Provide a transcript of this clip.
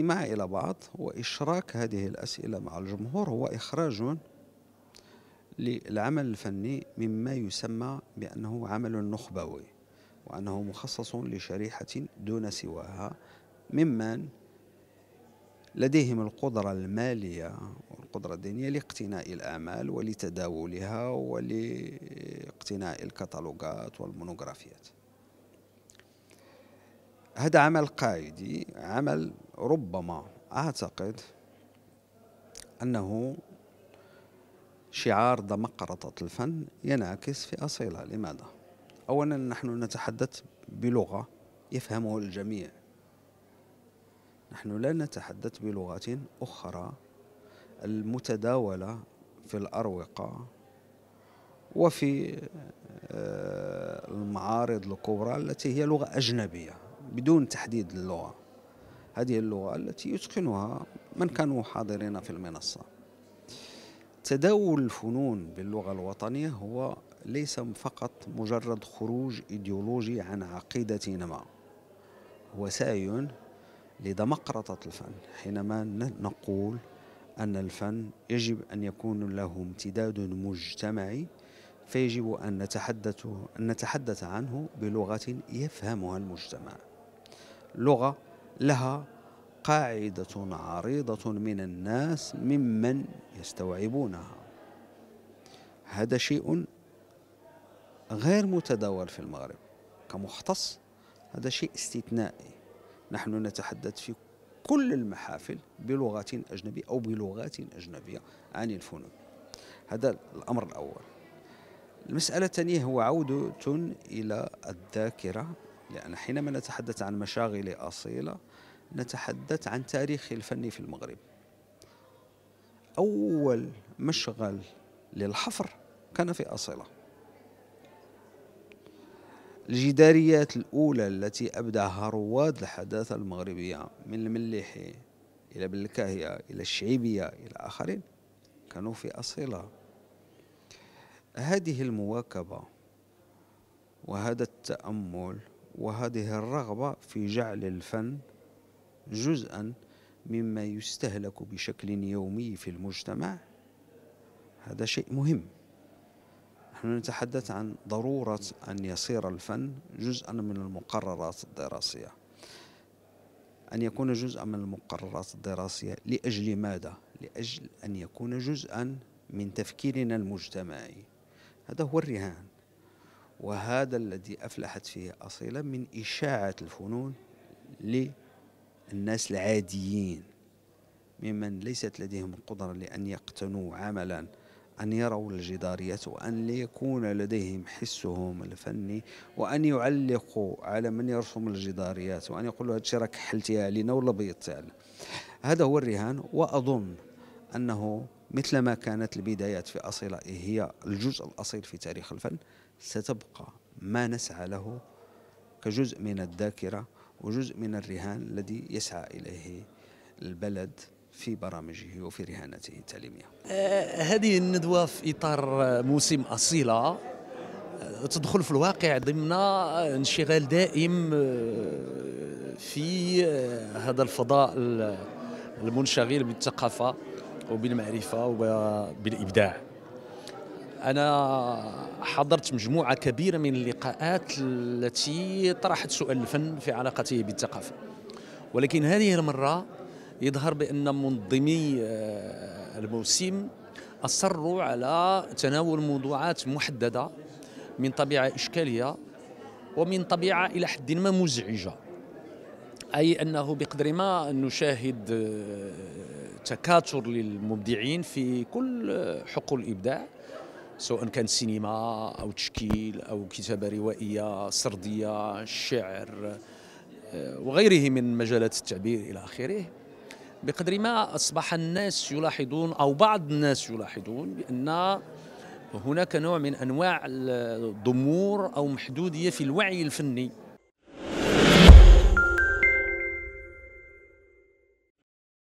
الاستماع إلى بعض وإشراك هذه الأسئلة مع الجمهور هو إخراج للعمل الفني مما يسمى بأنه عمل نخبوي وأنه مخصص لشريحة دون سواها ممن لديهم القدرة المالية والقدرة الدينية لاقتناء الأعمال ولتداولها ولاقتناء الكتالوجات والمونوغرافيات هذا عمل قائدي عمل ربما أعتقد أنه شعار دمقرطة الفن ينعكس في أصيلة لماذا؟ أولا نحن نتحدث بلغة يفهمه الجميع نحن لا نتحدث بلغات أخرى المتداولة في الأروقة وفي آه، المعارض الكبرى التي هي لغة أجنبية بدون تحديد اللغة هذه اللغة التي يتقنها من كانوا حاضرين في المنصة تداول الفنون باللغة الوطنية هو ليس فقط مجرد خروج إيديولوجي عن عقيدة ما هو سعي لدمقرطة الفن حينما نقول أن الفن يجب أن يكون له امتداد مجتمعي فيجب أن نتحدث, أن نتحدث عنه بلغة يفهمها المجتمع لغة لها قاعدة عريضة من الناس ممن يستوعبونها هذا شيء غير متداول في المغرب كمختص هذا شيء استثنائي نحن نتحدث في كل المحافل بلغة أجنبية أو بلغات أجنبية عن الفنون هذا الأمر الأول المسألة الثانية هو عودة إلى الذاكرة لأن حينما نتحدث عن مشاغل أصيلة نتحدث عن تاريخ الفني في المغرب أول مشغل للحفر كان في أصيلة الجداريات الأولى التي أبدعها رواد الحداثة المغربية من المليحي إلى بالكاهية إلى الشعيبية إلى آخرين كانوا في أصيلة هذه المواكبة وهذا التأمل وهذه الرغبة في جعل الفن جزءا مما يستهلك بشكل يومي في المجتمع هذا شيء مهم نحن نتحدث عن ضرورة أن يصير الفن جزءا من المقررات الدراسية أن يكون جزءا من المقررات الدراسية لأجل ماذا؟ لأجل أن يكون جزءا من تفكيرنا المجتمعي هذا هو الرهان وهذا الذي أفلحت فيه أصيلة من إشاعة الفنون للناس العاديين ممن ليست لديهم القدرة لأن يقتنوا عملا أن يروا الجداريات وأن يكون لديهم حسهم الفني وأن يعلقوا على من يرسم الجداريات وأن يقولوا هذا الشيء راك حلتيها علينا ولا بيضتها هذا هو الرهان وأظن أنه مثلما كانت البدايات في أصيلة هي الجزء الأصيل في تاريخ الفن ستبقى ما نسعى له كجزء من الذاكرة وجزء من الرهان الذي يسعى إليه البلد في برامجه وفي رهاناته التعليمية آه، هذه الندوة في إطار موسم أصيلة آه، تدخل في الواقع ضمن انشغال دائم آه، في هذا الفضاء المنشغل بالثقافة وبالمعرفه وبالابداع انا حضرت مجموعه كبيره من اللقاءات التي طرحت سؤال الفن في علاقته بالثقافه ولكن هذه المره يظهر بان منظمي آه، الموسم اصروا على تناول موضوعات محدده من طبيعه اشكاليه ومن طبيعه الى حد ما مزعجه اي انه بقدر ما نشاهد آه، تكاثر للمبدعين في كل حقوق الابداع سواء كان سينما او تشكيل او كتابه روائيه سرديه شعر آه، وغيره من مجالات التعبير الى اخره بقدر ما اصبح الناس يلاحظون او بعض الناس يلاحظون بان هناك نوع من انواع الضمور او محدوديه في الوعي الفني